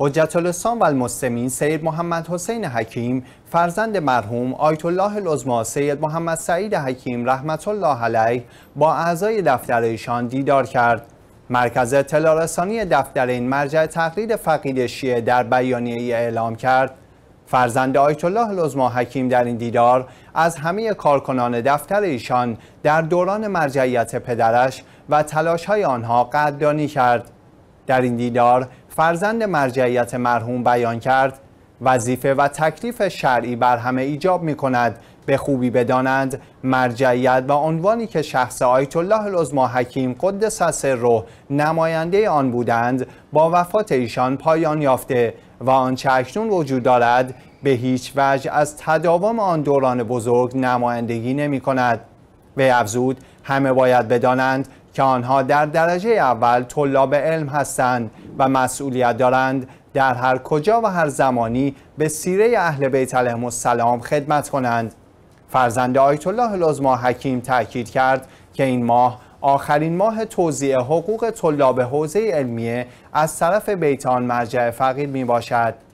حجت الاسلام و سید محمد حسین حکیم فرزند مرحوم آیت الله العظما سید محمد سعید حکیم رحمت الله علیه با اعضای دفتر ایشان دیدار کرد مرکز اطلاع رسانی دفتر این مرجع تقلید فقید شیعه در بیانیه اعلام کرد فرزند آیت الله حکیم در این دیدار از همه کارکنان دفتر ایشان در دوران مرجعیت پدرش و تلاش های آنها قدردانی کرد در این دیدار فرزند مرجعیت مرحوم بیان کرد وظیفه و تکلیف شرعی بر همه ایجاب می کند به خوبی بدانند مرجعیت و عنوانی که شخص آیت الله العظما حکیم قدس سره نماینده آن بودند با وفات ایشان پایان یافته و آن اکنون وجود دارد به هیچ وجه از تداوم آن دوران بزرگ نمایندگی نمی کند. به افزود همه باید بدانند که آنها در درجه اول طلاب علم هستند و مسئولیت دارند در هر کجا و هر زمانی به سیره اهل بیت علیهم السلام خدمت کنند فرزند آیت الله لزما حکیم تاکید کرد که این ماه آخرین ماه توزیع حقوق طلاب حوزه علمیه از طرف بیتان مرجع فقیر می باشد